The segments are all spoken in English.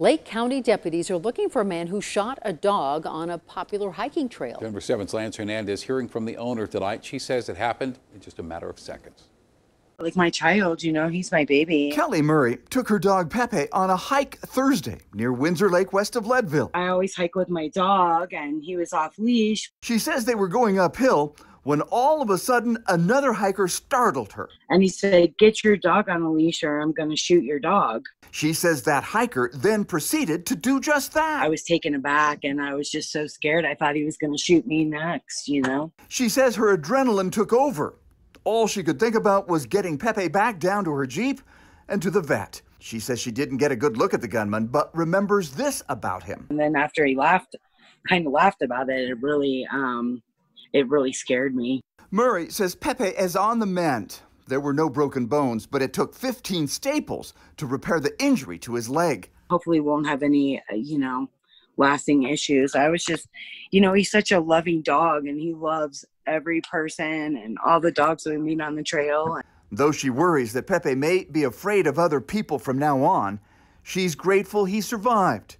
Lake County deputies are looking for a man who shot a dog on a popular hiking trail. Denver 7's Lance Hernandez hearing from the owner tonight. She says it happened in just a matter of seconds. Like my child, you know, he's my baby. Kelly Murray took her dog Pepe on a hike Thursday near Windsor Lake west of Leadville. I always hike with my dog and he was off leash. She says they were going uphill when all of a sudden another hiker startled her. And he said, Get your dog on a leash or I'm going to shoot your dog. She says that hiker then proceeded to do just that. I was taken aback and I was just so scared. I thought he was going to shoot me next, you know? She says her adrenaline took over. All she could think about was getting Pepe back down to her Jeep and to the vet. She says she didn't get a good look at the gunman, but remembers this about him. And then after he left, kind of laughed about it. It really um, it really scared me. Murray says Pepe is on the mend. There were no broken bones, but it took 15 staples to repair the injury to his leg. Hopefully, won't have any, uh, you know, lasting issues. I was just, you know, he's such a loving dog and he loves every person and all the dogs we meet on the trail. Though she worries that Pepe may be afraid of other people from now on, she's grateful he survived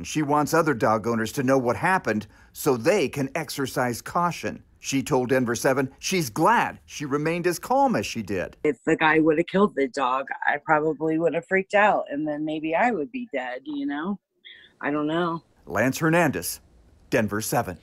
and she wants other dog owners to know what happened so they can exercise caution. She told Denver 7 she's glad she remained as calm as she did. If the guy would have killed the dog, I probably would have freaked out and then maybe I would be dead, you know? I don't know. Lance Hernandez, Denver 7.